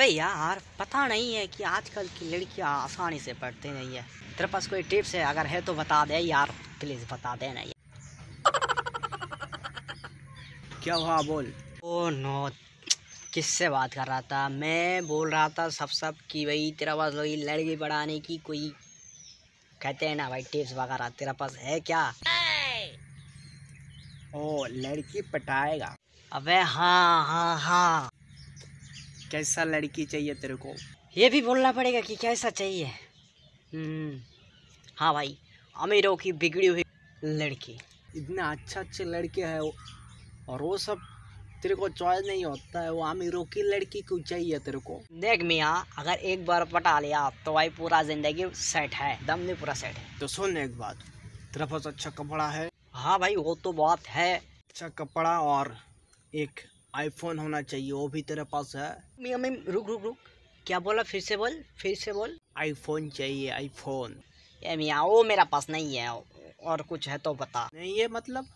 अबे यार पता नहीं है कि आजकल की लड़कियां आसानी से पढ़ती नहीं है तेरे पास कोई टिप्स है अगर है तो बता दे यार प्लीज़ बता दे ना क्या हुआ बोल ओ नो किससे बात कर रहा था मैं बोल रहा था सब सब कि भाई तेरा पास वही लड़की बढ़ाने की कोई कहते हैं ना भाई टिप्स वगैरह तेरा पास है क्या ओ लड़की पटाएगा अबे हाँ हाँ हाँ कैसा लड़की चाहिए तेरे को ये भी बोलना पड़ेगा कि कैसा चाहिए हम्म। हाँ भाई अमीरों की बिगड़ी हुई लड़की इतना अच्छा अच्छे लड़के हैं वो और वो सब तेरे को चॉइस नहीं होता है वो अमीरों की लड़की क्यों चाहिए तेरे को देख मियाँ अगर एक बार पटा लिया तो भाई पूरा जिंदगी सेट है दम नहीं पूरा सेट है तो सुन एक बात तेरा पास अच्छा कपड़ा है हाँ भाई वो तो बहुत है अच्छा कपड़ा और एक आईफोन होना चाहिए वो भी तेरे पास है मियाँ मैं रुक रुक रुक क्या बोला फिर से बोल फिर से बोल आईफोन चाहिए आईफोन ये मियाँ वो मेरा पास नहीं है और कुछ है तो बता नहीं ये मतलब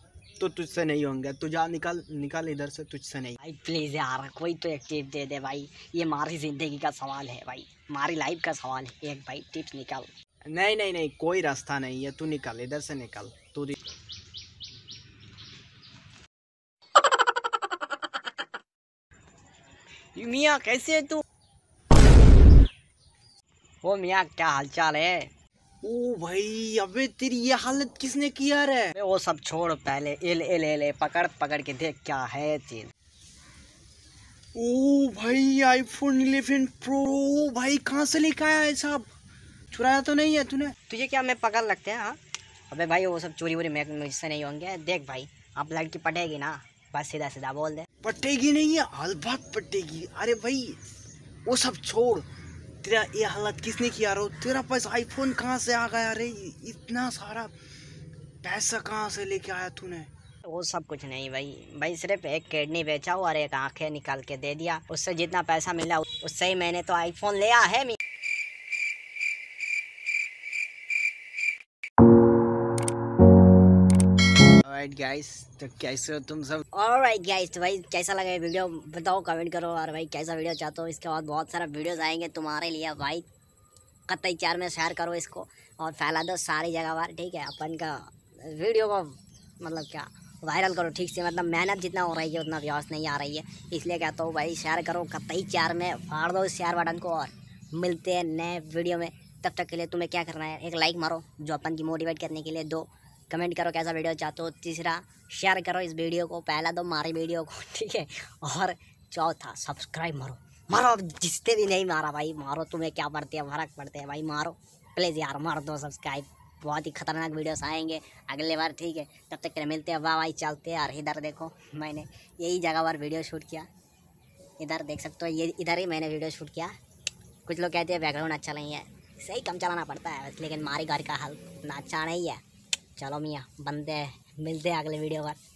तो तुझसे नहीं होंगे तू जा निकाल निकाल इधर से तुझसे नहीं भाई प्लीज़ यार कोई तो एक टिप दे दे भाई ये मारी ज़िंदगी का सवाल है भाई मारी लाइफ का सवाल है एक भाई टिप्स निकाल नहीं नहीं नहीं कोई रास्ता नहीं है तू निकाल इधर से निकाल तू मियाँ कैसे है तू वो मियाँ क्या हालचाल है ओ भाई अबे तेरी ये हालत किसने किया रे वो सब छोड़ पहले एल एल एल पकड़ पकड़ के देख क्या है तेल ओ भाई आईफोन इलेवन प्रो भाई कहाँ से लेके आया है साहब चुराया तो नहीं है तूने तुझे क्या मैं पकड़ लगते हैं हाँ अबे भाई वो सब चोरी वोरी मैं मुझसे नहीं होंगे देख भाई आप लड़की पटेगी ना बस सीधा सीधा बोल दे पटेगी नहीं है अलबात पटेगी अरे भाई वो सब छोड़ तेरा ये हालत किसने किया रो तेरा पास आईफोन कहाँ से आ गया अरे इतना सारा पैसा कहाँ से लेके आया तूने वो सब कुछ नहीं भाई भाई सिर्फ एक किडनी बेचा और एक आंखें निकाल के दे दिया उससे जितना पैसा मिला उससे ही मैंने तो आईफोन लिया है ऑलराइट गाइस तो कैसे हो तुम सब ऑलराइट गाइस तो भाई कैसा लगा ये वीडियो बताओ कमेंट करो और भाई कैसा वीडियो चाहते हो इसके बाद बहुत सारा वीडियोस आएंगे तुम्हारे लिए भाई कतई चार में शेयर करो इसको और फैला दो सारी जगह पर ठीक है अपन का वीडियो को मतलब क्या वायरल करो ठीक से मतलब मेहनत जितना हो रही है उतना व्यवस्था नहीं आ रही है इसलिए कहता हूँ भाई शेयर करो कतई चार में फाड़ दो इस शेयर बटन को और मिलते हैं नए वीडियो में तब तक के लिए तुम्हें क्या करना है एक लाइक मारो जो अपन की मोटिवेट करने के लिए दो कमेंट करो कैसा वीडियो चाहते हो तीसरा शेयर करो इस वीडियो को पहला तो मारे वीडियो को ठीक है और चौथा सब्सक्राइब मारो मारो अब जिसने भी नहीं मारा भाई मारो तुम्हें क्या पड़ते हैं फर्क पड़ते हैं भाई मारो प्लीज़ यार मार दो सब्सक्राइब बहुत ही खतरनाक वीडियोस आएंगे अगले बार ठीक है तब तक के मिलते हैं वाह भाई चलते हैं यार इधर देखो मैंने यही जगह पर वीडियो शूट किया इधर देख सकते हो ये इधर ही मैंने वीडियो शूट किया कुछ लोग कहते हैं बैकग्राउंड अच्छा नहीं है सही कम चलाना पड़ता है लेकिन मारे घर का हाल ना अच्छा नहीं है चलो मियाँ बंदे मिलते हैं अगले वीडियो पर